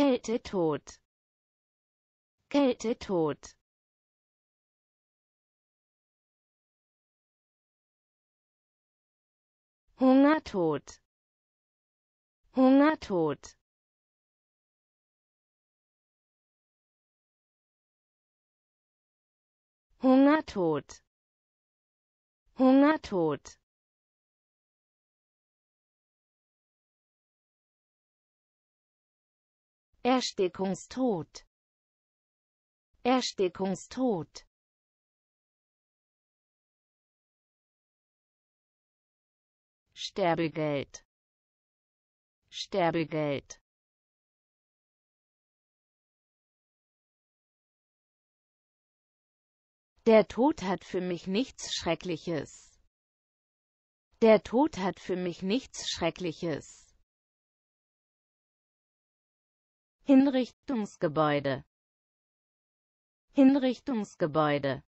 Kälte tot. Kälte tot. Hungertod. Hungertod. Hungertod. Hungertod. Erstickungstod Erstickungstod Sterbegeld Sterbegeld Der Tod hat für mich nichts Schreckliches. Der Tod hat für mich nichts Schreckliches. Hinrichtungsgebäude Hinrichtungsgebäude